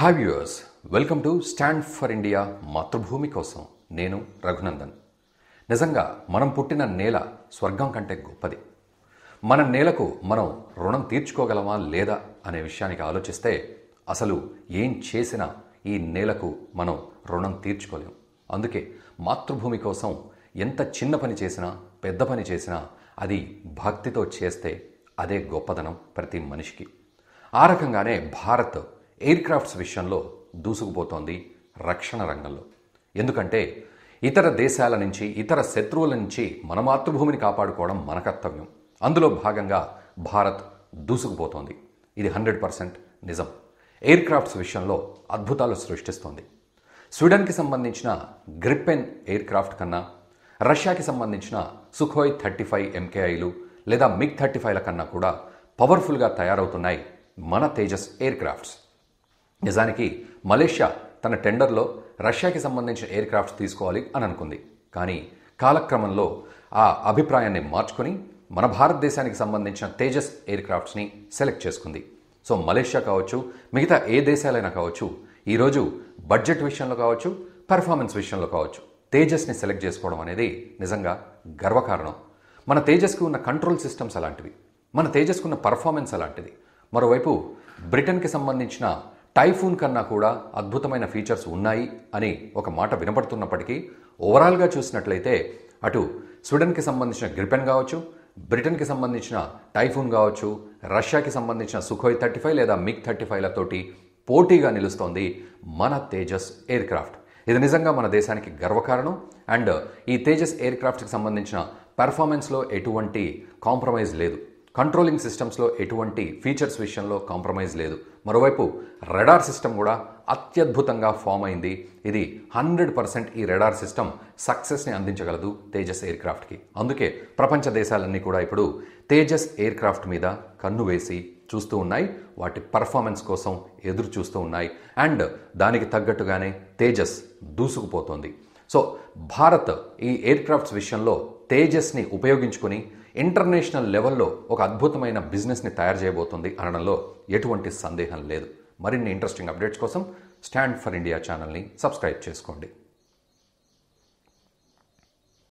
hi viewers welcome to stand for India మాతృభూమి కోసం నేను రఘునందన్ నిజంగా మనం పుట్టిన నేల స్వర్గం కంటే గొప్పది మన నేలకు మనం రుణం తీర్చుకోగలమా లేదా అనే విషయానికి ఆలోచిస్తే అసలు ఏం చేసినా ఈ నేలకు మనం రుణం తీర్చుకోలేం అందుకే మాతృభూమి కోసం ఎంత చిన్న పని చేసినా పెద్ద పని చేసినా అది భక్తితో చేస్తే అదే గొప్పదనం ప్రతి మనిషికి ఆ రకంగానే భారత్ ఎయిర్ క్రాఫ్ట్స్ విషయంలో దూసుకుపోతోంది రక్షణ రంగంలో ఎందుకంటే ఇతర దేశాల నుంచి ఇతర శత్రువుల నుంచి మన మాతృభూమిని కాపాడుకోవడం మన కర్తవ్యం అందులో భాగంగా భారత్ దూసుకుపోతోంది ఇది హండ్రెడ్ పర్సెంట్ నిజం ఎయిర్ క్రాఫ్ట్స్ విషయంలో అద్భుతాలు సృష్టిస్తోంది స్వీడన్కి సంబంధించిన గ్రిప్పెన్ ఎయిర్ క్రాఫ్ట్ కన్నా రష్యాకి సంబంధించిన సుఖోయ్ థర్టీ ఫైవ్ ఎంకేఐలు లేదా మిగ్ థర్టీ ఫైవ్ల కన్నా కూడా పవర్ఫుల్గా తయారవుతున్నాయి మన తేజస్ ఎయిర్ క్రాఫ్ట్స్ నిజానికి మలేషియా తన టెండర్లో రష్యాకి సంబంధించిన ఎయిర్ క్రాఫ్ట్స్ తీసుకోవాలి అని అనుకుంది కానీ కాలక్రమంలో ఆ అభిప్రాయాన్ని మార్చుకొని మన భారతదేశానికి సంబంధించిన తేజస్ ఎయిర్ క్రాఫ్ట్స్ని సెలెక్ట్ చేసుకుంది సో మలేషియా కావచ్చు మిగతా ఏ దేశాలైనా కావచ్చు ఈరోజు బడ్జెట్ విషయంలో కావచ్చు పెర్ఫార్మెన్స్ విషయంలో కావచ్చు తేజస్ని సెలెక్ట్ చేసుకోవడం అనేది నిజంగా గర్వకారణం మన తేజస్కి ఉన్న కంట్రోల్ సిస్టమ్స్ అలాంటివి మన తేజస్కున్న పర్ఫార్మెన్స్ అలాంటిది మరోవైపు బ్రిటన్కి సంబంధించిన టైఫూన్ కన్నా కూడా అద్భుతమైన ఫీచర్స్ ఉన్నాయి అని ఒక మాట వినపడుతున్నప్పటికీ ఓవరాల్గా చూసినట్లయితే అటు స్వీడన్కి సంబంధించిన గ్రిపెన్ కావచ్చు బ్రిటన్కి సంబంధించిన టైఫూన్ కావచ్చు రష్యాకి సంబంధించిన సుఖోయ్ థర్టీ ఫైవ్ లేదా మిగ్ థర్టీ ఫైవ్లతోటి పోటీగా నిలుస్తోంది మన తేజస్ ఎయిర్ క్రాఫ్ట్ ఇది నిజంగా మన దేశానికి గర్వకారణం అండ్ ఈ తేజస్ ఎయిర్ క్రాఫ్ట్కి సంబంధించిన పెర్ఫార్మెన్స్లో ఎటువంటి కాంప్రమైజ్ లేదు కంట్రోలింగ్ సిస్టమ్స్లో ఎటువంటి ఫీచర్స్ విషయంలో కాంప్రమైజ్ లేదు మరోవైపు రెడార్ సిస్టమ్ కూడా అత్యద్భుతంగా ఫామ్ అయింది ఇది హండ్రెడ్ పర్సెంట్ ఈ రెడార్ సిస్టమ్ సక్సెస్ని అందించగలదు తేజస్ ఎయిర్ క్రాఫ్ట్కి అందుకే ప్రపంచ దేశాలన్నీ కూడా ఇప్పుడు తేజస్ ఎయిర్ క్రాఫ్ట్ మీద కన్ను వేసి చూస్తూ ఉన్నాయి వాటి పర్ఫార్మెన్స్ కోసం ఎదురు చూస్తూ ఉన్నాయి అండ్ దానికి తగ్గట్టుగానే తేజస్ దూసుకుపోతోంది సో భారత్ ఈ ఎయిర్ క్రాఫ్ట్స్ విషయంలో తేజస్ని ఉపయోగించుకుని ఇంటర్నేషనల్ లెవెల్లో ఒక అద్భుతమైన బిజినెస్ని తయారు చేయబోతుంది అనడంలో ఎటువంటి సందేహం లేదు మరిన్ని ఇంట్రెస్టింగ్ అప్డేట్స్ కోసం స్టాండ్ ఫర్ ఇండియా ఛానల్ని సబ్స్క్రైబ్ చేసుకోండి